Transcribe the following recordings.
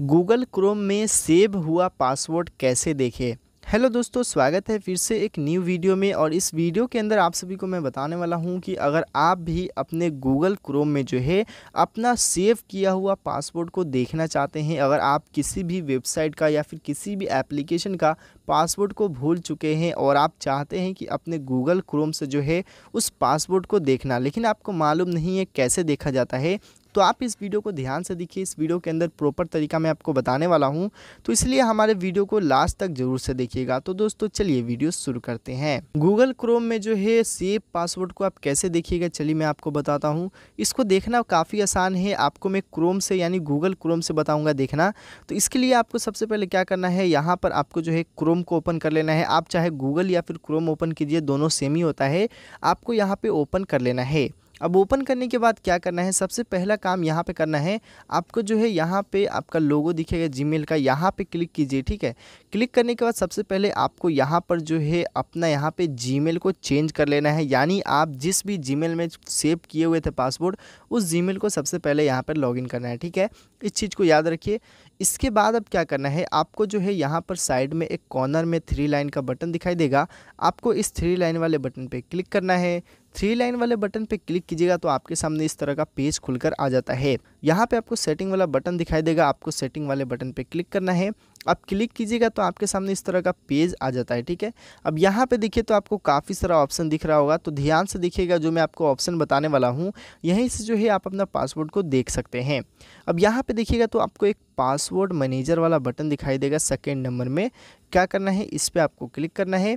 Google Chrome में save हुआ password कैसे देखें हेलो दोस्तों स्वागत है फिर से एक न्यू वीडियो में और इस वीडियो के अंदर आप सभी को मैं बताने वाला हूं कि अगर आप भी अपने गूगल क्रोम में जो है अपना सेव किया हुआ पासवर्ड को देखना चाहते हैं अगर आप किसी भी वेबसाइट का या फिर किसी भी एप्लीकेशन का पासवर्ड को भूल चुके हैं और आप चाहते हैं कि अपने गूगल क्रोम से जो है उस पासवर्ड को देखना लेकिन आपको मालूम नहीं है कैसे देखा जाता है तो आप इस वीडियो को ध्यान से देखिए इस वीडियो के अंदर प्रॉपर तरीका मैं आपको बताने वाला हूँ तो इसलिए हमारे वीडियो को लास्ट तक जरूर से देखिएगा तो दोस्तों चलिए वीडियो शुरू करते हैं गूगल क्रोम में जो है सेफ पासवर्ड को आप कैसे देखिएगा चलिए मैं आपको बताता हूँ इसको देखना काफ़ी आसान है आपको मैं क्रोम से यानी गूगल क्रोम से बताऊँगा देखना तो इसके लिए आपको सबसे पहले क्या करना है यहाँ पर आपको जो है क्रोम को ओपन कर लेना है आप चाहे गूगल या फिर क्रोम ओपन कीजिए दोनों सेम ही होता है आपको यहाँ पे ओपन कर लेना है अब ओपन करने के बाद क्या करना है सबसे पहला काम यहाँ पे करना है आपको जो है यहाँ पे आपका लोगो दिखेगा जीमेल का यहाँ पे क्लिक कीजिए ठीक है क्लिक करने के बाद सबसे पहले आपको यहाँ पर जो है अपना यहाँ पे जीमेल को चेंज कर लेना है यानी आप जिस भी जीमेल में सेव किए हुए थे पासवर्ड उस जी को सबसे पहले यहाँ पर लॉग करना है ठीक है इस चीज़ को याद रखिए इसके बाद अब क्या करना है आपको जो है यहाँ पर साइड में एक कॉर्नर में थ्री लाइन का बटन दिखाई देगा आपको इस थ्री लाइन वाले बटन पर क्लिक करना है थ्री लाइन वाले बटन पे क्लिक कीजिएगा तो आपके सामने इस तरह का पेज खुलकर आ जाता है यहाँ पे आपको सेटिंग वाला बटन दिखाई देगा आपको सेटिंग वाले बटन पे क्लिक करना है अब क्लिक कीजिएगा तो आपके सामने इस तरह का पेज आ जाता है ठीक है अब यहाँ पे देखिए तो आपको काफ़ी सारा ऑप्शन दिख रहा होगा तो ध्यान से देखिएगा जो मैं आपको ऑप्शन बताने वाला हूँ यहीं से जो है आप अपना पासवर्ड को देख सकते हैं अब यहाँ पे देखिएगा तो आपको एक पासवर्ड मैनेजर वाला बटन दिखाई देगा सेकेंड नंबर में क्या करना है इस पर आपको क्लिक करना है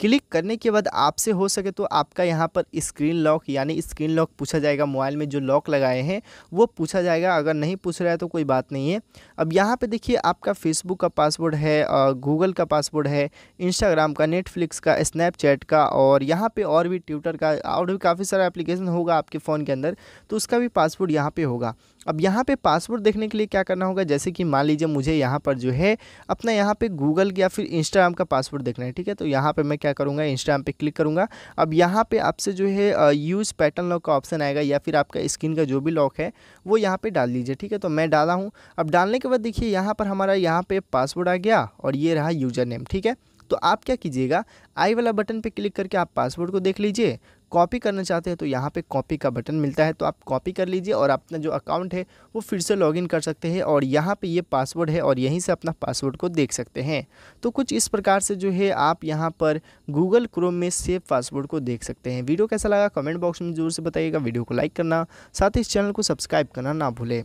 क्लिक करने के बाद आपसे हो सके तो आपका यहाँ पर स्क्रीन लॉक यानी स्क्रीन लॉक पूछा जाएगा मोबाइल में जो लॉक लगाए हैं वो पूछा जाएगा अगर नहीं पूछ रहा है तो कोई बात नहीं है अब यहाँ पे देखिए आपका फेसबुक का पासवर्ड है गूगल का पासवर्ड है इंस्टाग्राम का नेटफ्लिक्स का स्नैपचैट का और यहाँ पर और भी ट्विटर का और भी काफ़ी सारा एप्लीकेशन होगा आपके फ़ोन के अंदर तो उसका भी पासवर्ड यहाँ पर होगा अब यहाँ पे पासवर्ड देखने के लिए क्या करना होगा जैसे कि मान लीजिए मुझे यहाँ पर जो है अपना यहाँ पे गूगल या फिर इंस्टाग्राम का पासवर्ड देखना है ठीक है तो यहाँ पे मैं क्या करूँगा इंस्टाग्राम पे क्लिक करूँगा अब यहाँ पे आपसे जो है यूज़ पैटर्न लॉक का ऑप्शन आएगा या फिर आपका स्क्रीन का जो भी लॉक है वो यहाँ पर डाल लीजिए ठीक है तो मैं डाला हूँ अब डालने के बाद देखिए यहाँ पर हमारा यहाँ पर पासवर्ड आ गया और ये रहा यूज़र नेम ठीक है तो आप क्या कीजिएगा आई वाला बटन पे क्लिक करके आप पासवर्ड को देख लीजिए कॉपी करना चाहते हैं तो यहाँ पे कॉपी का बटन मिलता है तो आप कॉपी कर लीजिए और अपना जो अकाउंट है वो फिर से लॉगिन कर सकते हैं और यहाँ पे ये पासवर्ड है और यहीं से अपना पासवर्ड को देख सकते हैं तो कुछ इस प्रकार से जो है आप यहाँ पर गूगल क्रोम में सेव पासवर्ड को देख सकते हैं वीडियो कैसा लगा कमेंट बॉक्स में ज़रूर से बताइएगा वीडियो को लाइक करना साथ ही इस चैनल को सब्सक्राइब करना ना भूलें